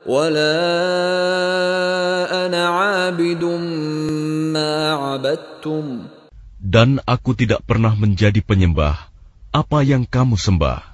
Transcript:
Dan aku tidak pernah menjadi penyembah apa yang kamu sembah.